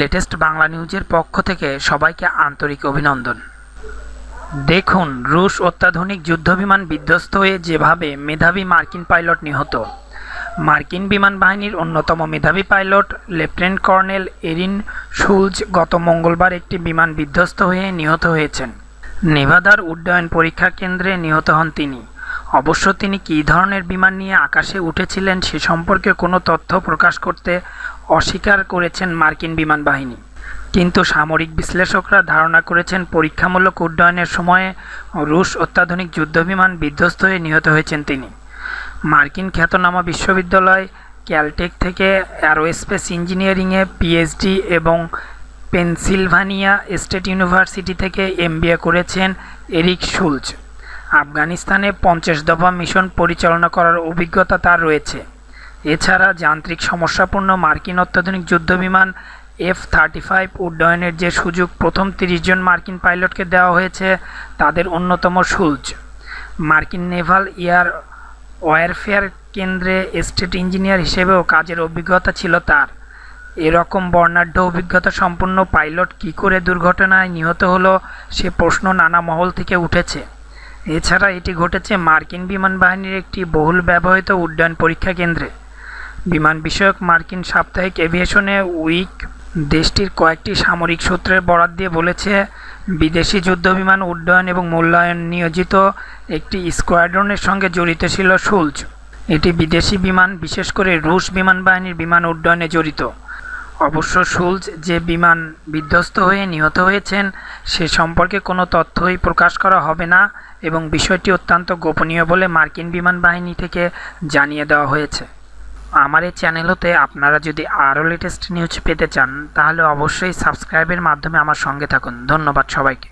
latest Bangla নিউজের পক্ষ থেকে সবাইকে আন্তরিক অভিনন্দন দেখুন রুশ অত্যাধুনিক যুদ্ধবিমান বিধ্বস্ত হয়ে যেভাবে মেধাবী মার্কিন পাইলট নিহত মার্কিন বিমান বাহিনীর অন্যতম মেধাবী pilot lieutenant colonel Erin Schulz গত মঙ্গলবার একটি বিমান বিধ্বস্ত হয়ে নিহত হয়েছেন নেভাদার উড্ডয়ন পরীক্ষা কেন্দ্রে নিহত হন তিনি অবশ্য তিনি কী ধরনের বিমান নিয়ে আকাশে উঠেছিলেন সে সম্পর্কে কোনো তথ্য প্রকাশ করতে অস্বীকার করেছেন মার্কিন বিমান বাহিনী কিন্তু সামরিক বিশ্লেষকরা ধারণা করেছেন পরীক্ষামূলক উড্ডয়নের সময়ে রুশ অত্যাধুনিক যুদ্ধবিমান বিধ্বস্ত হয়ে নিহত হয়েছেন তিনি মার্কিন খ্যাতনামা বিশ্ববিদ্যালয় ক্যালটেক থেকে অ্যারোস্পেস ইঞ্জিনিয়ারিংয়ে পিএইচডি এবং পেনসিলভানিয়া স্টেট ইউনিভার্সিটি থেকে এমবিএ করেছেন এরিক শুলচ আফগানিস্তানে পঞ্চাশ দফা মিশন পরিচালনা করার অভিজ্ঞতা তার রয়েছে এছাড়া যান্ত্রিক সমস্যাপূর্ণ মার্কিন অত্যাধুনিক যুদ্ধবিমান এফ থার্টি ফাইভ উড্ডয়নের যে সুযোগ প্রথম তিরিশ জন মার্কিন পাইলটকে দেওয়া হয়েছে তাদের অন্যতম সুলজ মার্কিন নেভাল এয়ার ওয়ারফেয়ার কেন্দ্রে স্টেট ইঞ্জিনিয়ার হিসেবেও কাজের অভিজ্ঞতা ছিল তার এরকম বর্ণাঢ্য অভিজ্ঞতা সম্পন্ন পাইলট কী করে দুর্ঘটনায় নিহত হলো সে প্রশ্ন নানা মহল থেকে উঠেছে এছাড়া এটি ঘটেছে মার্কিন বিমান বাহিনীর একটি বহুল ব্যবহৃত উড্ডয়ন পরীক্ষা কেন্দ্রে বিমান বিষয়ক মার্কিন সাপ্তাহিক এভিয়েশনে উইক দেশটির কয়েকটি সামরিক সূত্রের বরাত দিয়ে বলেছে বিদেশি যুদ্ধ বিমান উড্ডয়ন এবং মূল্যায়ন নিয়োজিত একটি স্কোয়াড্রনের সঙ্গে জড়িত ছিল সুলচ এটি বিদেশি বিমান বিশেষ করে রুশ বিমান বাহিনীর বিমান উড্ডয়নে জড়িত অবশ্য সুলচ যে বিমান বিধ্বস্ত হয়ে নিহত হয়েছেন সে সম্পর্কে কোনো তথ্যই প্রকাশ করা হবে না এবং বিষয়টি অত্যন্ত গোপনীয় বলে মার্কিন বিমান বাহিনী থেকে জানিয়ে দেওয়া হয়েছে আমার এই চ্যানেল হতে আপনারা যদি আরও লেটেস্ট নিউজ পেতে চান তাহলে অবশ্যই সাবস্ক্রাইবের মাধ্যমে আমার সঙ্গে থাকুন ধন্যবাদ সবাইকে